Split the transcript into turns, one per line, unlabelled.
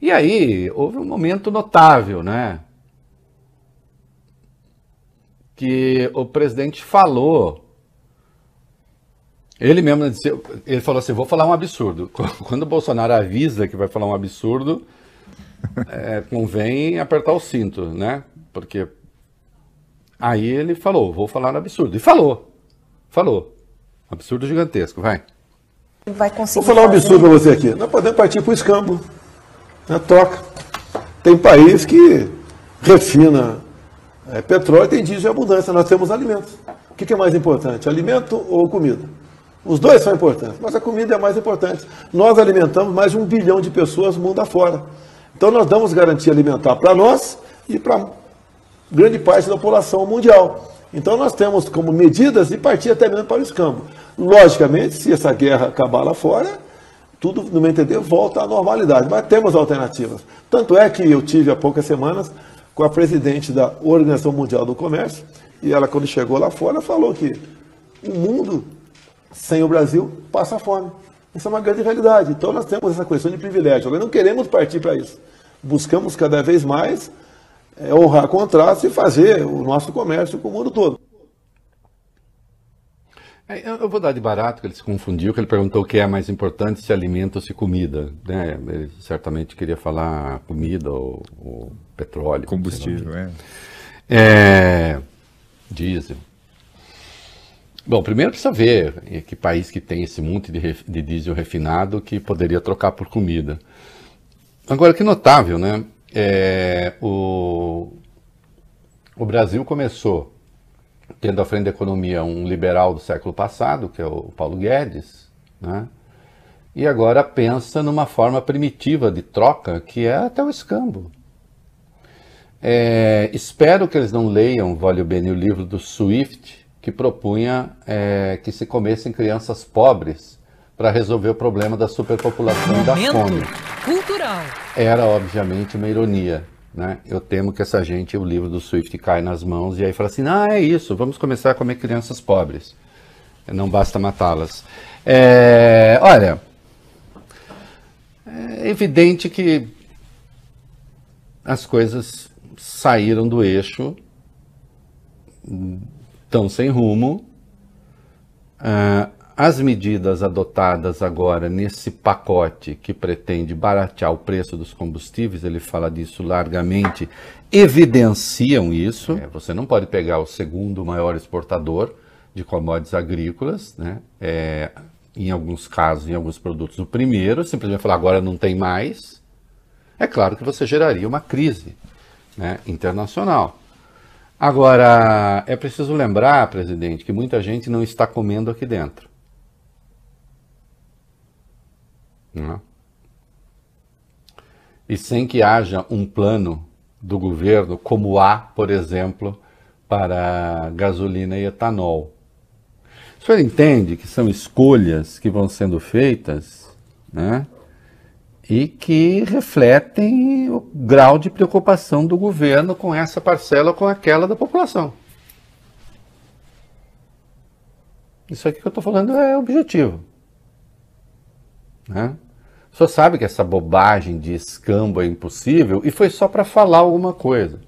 E aí houve um momento notável, né? Que o presidente falou. Ele mesmo disse, ele falou assim: vou falar um absurdo. Quando o Bolsonaro avisa que vai falar um absurdo, é, convém apertar o cinto, né? Porque aí ele falou, vou falar um absurdo. E falou. Falou.
Absurdo gigantesco, vai.
Vai conseguir. Vou falar um absurdo pra você aqui. Nós
podemos partir para o escambo. Né? Troca. Tem país que refina é, petróleo, tem diesel em abundância. Nós temos alimentos. O que, que é mais importante, alimento ou comida? Os dois são importantes, mas a comida é mais importante. Nós alimentamos mais de um bilhão de pessoas mundo afora. Então nós damos garantia alimentar para nós e para grande parte da população mundial. Então nós temos como medidas de partir até mesmo para o escambo. Logicamente, se essa guerra acabar lá fora, tudo, no meu entender, volta à normalidade. Mas temos alternativas. Tanto é que eu tive há poucas semanas com a presidente da Organização Mundial do Comércio, e ela, quando chegou lá fora, falou que o mundo sem o Brasil passa fome. Isso é uma grande realidade. Então nós temos essa questão de privilégio. Nós não queremos partir para isso. Buscamos cada vez mais é, honrar contratos e fazer o nosso comércio com o mundo todo.
É, eu vou dar de barato que ele se confundiu, que ele perguntou o que é mais importante, se alimento ou se comida. Né? Ele certamente queria falar comida ou, ou petróleo. Combustível, é. é. Diesel. Bom, primeiro precisa ver que país que tem esse monte de, ref, de diesel refinado que poderia trocar por comida. Agora, que notável, né? É, o, o Brasil começou tendo à frente da economia um liberal do século passado, que é o Paulo Guedes, né? e agora pensa numa forma primitiva de troca, que é até o escambo. É, espero que eles não leiam, vale o bem, o livro do Swift, que propunha é, que se comessem crianças pobres para resolver o problema da superpopulação e da fome. Cultural. Era, obviamente, uma ironia. Né? Eu temo que essa gente, o livro do Swift cai nas mãos e aí fala assim, ah, é isso, vamos começar a comer crianças pobres. Não basta matá-las. É, olha, é evidente que as coisas saíram do eixo, estão hum, sem rumo. Uh, as medidas adotadas agora nesse pacote que pretende baratear o preço dos combustíveis, ele fala disso largamente, evidenciam isso. É, você não pode pegar o segundo maior exportador de commodities agrícolas, né? É, em alguns casos, em alguns produtos, o primeiro, simplesmente falar agora não tem mais, é claro que você geraria uma crise né, internacional. Agora, é preciso lembrar, presidente, que muita gente não está comendo aqui dentro. Né? E sem que haja um plano do governo, como há, por exemplo, para gasolina e etanol. O senhor entende que são escolhas que vão sendo feitas né, e que refletem o grau de preocupação do governo com essa parcela ou com aquela da população. Isso aqui que eu estou falando é objetivo. Né? O senhor sabe que essa bobagem de escambo é impossível e foi só para falar alguma coisa.